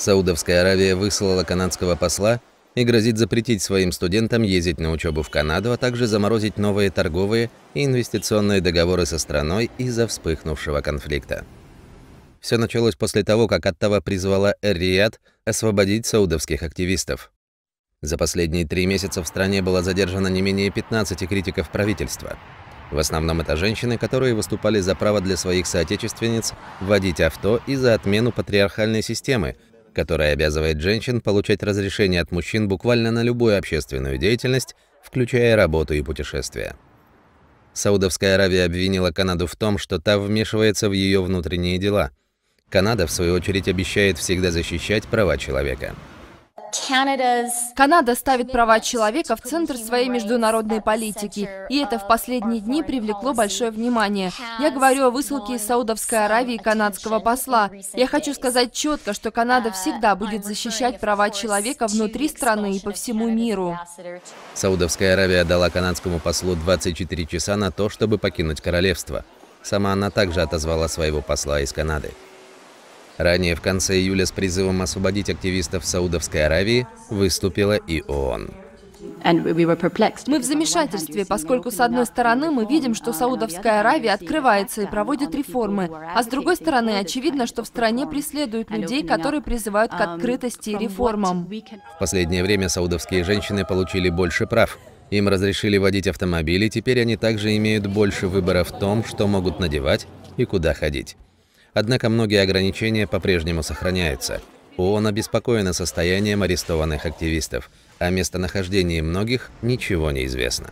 Саудовская Аравия выслала канадского посла и грозит запретить своим студентам ездить на учебу в Канаду, а также заморозить новые торговые и инвестиционные договоры со страной из-за вспыхнувшего конфликта. Все началось после того, как Оттава призвала эр освободить саудовских активистов. За последние три месяца в стране было задержано не менее 15 критиков правительства. В основном это женщины, которые выступали за право для своих соотечественниц водить авто и за отмену патриархальной системы – которая обязывает женщин получать разрешение от мужчин буквально на любую общественную деятельность, включая работу и путешествия. Саудовская Аравия обвинила Канаду в том, что та вмешивается в ее внутренние дела. Канада, в свою очередь, обещает всегда защищать права человека. Канада ставит права человека в центр своей международной политики, и это в последние дни привлекло большое внимание. Я говорю о высылке из Саудовской Аравии канадского посла. Я хочу сказать четко, что Канада uh, всегда будет защищать права человека внутри страны и по всему миру. Саудовская Аравия дала канадскому послу 24 часа на то, чтобы покинуть королевство. Сама она также отозвала своего посла из Канады. Ранее в конце июля с призывом освободить активистов Саудовской Аравии выступила и ООН. Мы в замешательстве, поскольку с одной стороны мы видим, что Саудовская Аравия открывается и проводит реформы, а с другой стороны очевидно, что в стране преследуют людей, которые призывают к открытости и реформам. Um, um, в последнее время саудовские женщины получили больше прав. Им разрешили водить автомобили, теперь они также имеют больше выбора в том, что могут надевать и куда ходить. Однако многие ограничения по-прежнему сохраняются. ООН обеспокоена состоянием арестованных активистов. а местонахождении многих ничего не известно.